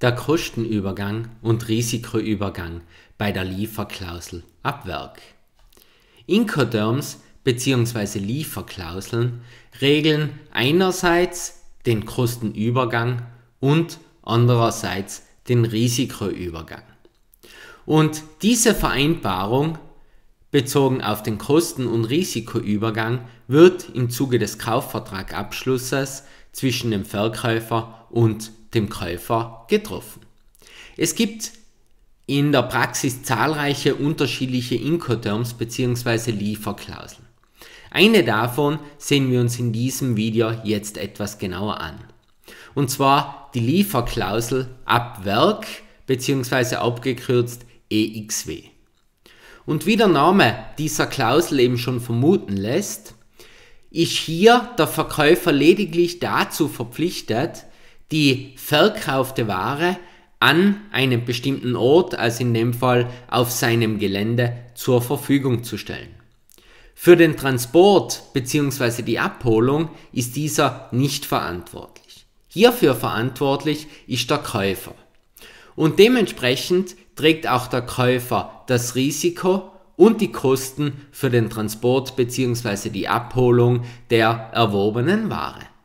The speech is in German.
der Kostenübergang und Risikoübergang bei der Lieferklausel ab Werk. Incoterms bzw. Lieferklauseln regeln einerseits den Kostenübergang und andererseits den Risikoübergang. Und diese Vereinbarung bezogen auf den Kosten- und Risikoübergang wird im Zuge des Kaufvertragabschlusses zwischen dem Verkäufer und dem Käufer getroffen. Es gibt in der Praxis zahlreiche unterschiedliche Incoterms bzw. Lieferklauseln. Eine davon sehen wir uns in diesem Video jetzt etwas genauer an. Und zwar die Lieferklausel ab Werk bzw. abgekürzt EXW. Und wie der Name dieser Klausel eben schon vermuten lässt, ist hier der Verkäufer lediglich dazu verpflichtet, die verkaufte Ware an einem bestimmten Ort, also in dem Fall auf seinem Gelände, zur Verfügung zu stellen. Für den Transport bzw. die Abholung ist dieser nicht verantwortlich. Hierfür verantwortlich ist der Käufer. Und dementsprechend trägt auch der Käufer das Risiko und die Kosten für den Transport bzw. die Abholung der erworbenen Ware.